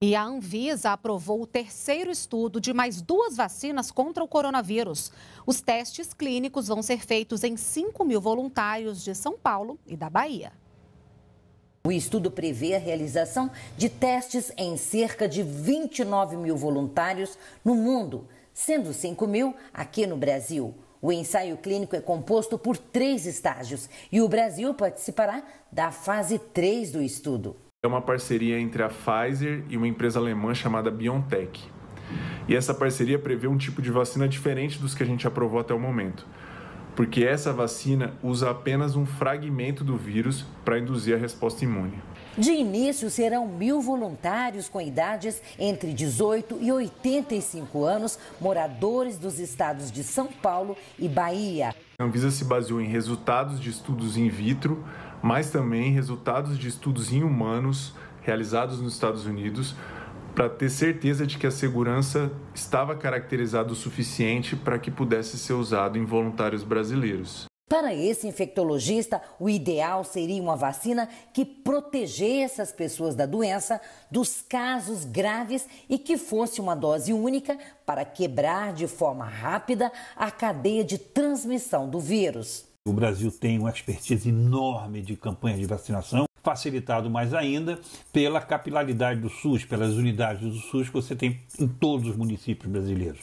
E a Anvisa aprovou o terceiro estudo de mais duas vacinas contra o coronavírus. Os testes clínicos vão ser feitos em 5 mil voluntários de São Paulo e da Bahia. O estudo prevê a realização de testes em cerca de 29 mil voluntários no mundo, sendo 5 mil aqui no Brasil. O ensaio clínico é composto por três estágios e o Brasil participará da fase 3 do estudo é uma parceria entre a Pfizer e uma empresa alemã chamada BioNTech. E essa parceria prevê um tipo de vacina diferente dos que a gente aprovou até o momento porque essa vacina usa apenas um fragmento do vírus para induzir a resposta imune. De início, serão mil voluntários com idades entre 18 e 85 anos, moradores dos estados de São Paulo e Bahia. A Anvisa se baseou em resultados de estudos in vitro, mas também resultados de estudos em humanos realizados nos Estados Unidos para ter certeza de que a segurança estava caracterizada o suficiente para que pudesse ser usado em voluntários brasileiros. Para esse infectologista, o ideal seria uma vacina que protegesse as pessoas da doença, dos casos graves e que fosse uma dose única para quebrar de forma rápida a cadeia de transmissão do vírus. O Brasil tem uma expertise enorme de campanha de vacinação facilitado mais ainda pela capilaridade do SUS, pelas unidades do SUS que você tem em todos os municípios brasileiros.